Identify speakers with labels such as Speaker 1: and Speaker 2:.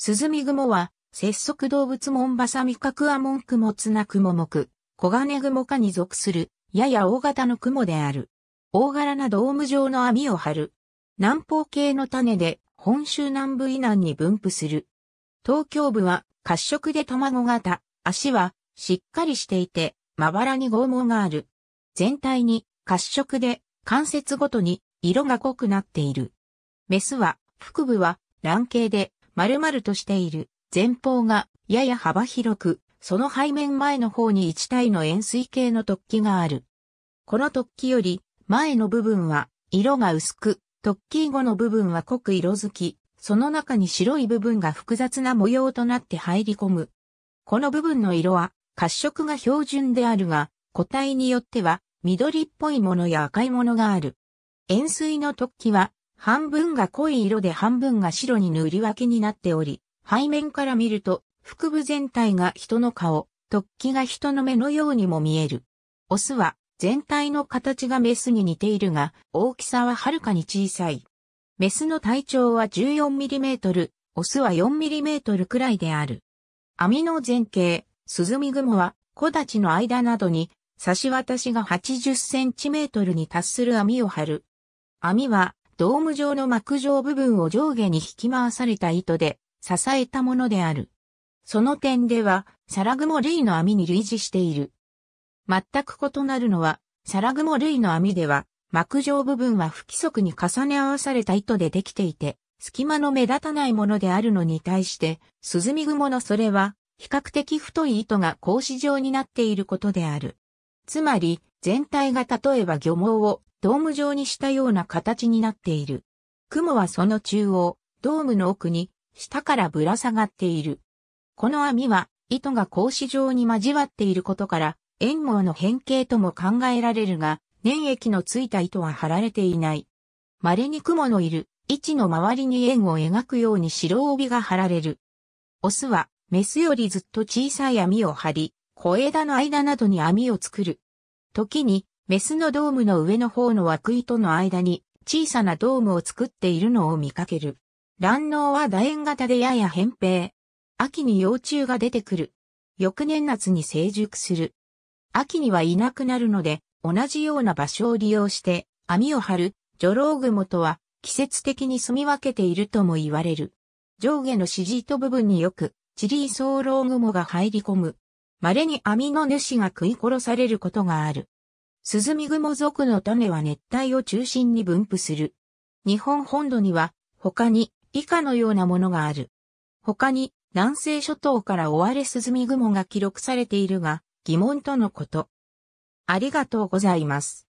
Speaker 1: スズミグモは、節足動物ンバサミカクアモンクモツナクモク、コガネグモ科に属する、やや大型のクモである。大柄なドーム状の網を張る。南方系の種で、本州南部以南に分布する。東京部は、褐色で卵型、足は、しっかりしていて、まばらに剛毛がある。全体に、褐色で、関節ごとに、色が濃くなっている。メスは、腹部は、卵形で、丸々としている。前方がやや幅広く、その背面前の方に1体の円錐形の突起がある。この突起より前の部分は色が薄く、突起後の部分は濃く色づき、その中に白い部分が複雑な模様となって入り込む。この部分の色は褐色が標準であるが、個体によっては緑っぽいものや赤いものがある。円錐の突起は半分が濃い色で半分が白に塗り分けになっており、背面から見ると、腹部全体が人の顔、突起が人の目のようにも見える。オスは全体の形がメスに似ているが、大きさははるかに小さい。メスの体長は 14mm、オスは 4mm くらいである。網の前景、スズミグモは木立の間などに差し渡しが 80cm に達する網を張る。網はドーム状の膜状部分を上下に引き回された糸で支えたものである。その点では、サラグモ類の網に類似している。全く異なるのは、サラグモ類の網では、膜状部分は不規則に重ね合わされた糸でできていて、隙間の目立たないものであるのに対して、スズミグモのそれは、比較的太い糸が格子状になっていることである。つまり、全体が例えば漁網をドーム状にしたような形になっている。雲はその中央、ドームの奥に、下からぶら下がっている。この網は、糸が格子状に交わっていることから、円網の変形とも考えられるが、粘液のついた糸は張られていない。稀に雲のいる位置の周りに円を描くように白帯が張られる。オスは、メスよりずっと小さい網を張り、小枝の間などに網を作る。時に、メスのドームの上の方の枠糸の間に小さなドームを作っているのを見かける。卵脳は楕円型でやや扁平。秋に幼虫が出てくる。翌年夏に成熟する。秋にはいなくなるので、同じような場所を利用して網を張る、ジョロウグモとは季節的に住み分けているとも言われる。上下のシジート部分によく、チリーソウロウグモが入り込む。稀に網の主が食い殺されることがある。スズミグモ属の種は熱帯を中心に分布する。日本本土には他に以下のようなものがある。他に南西諸島から追われスズミグモが記録されているが疑問とのこと。ありがとうございます。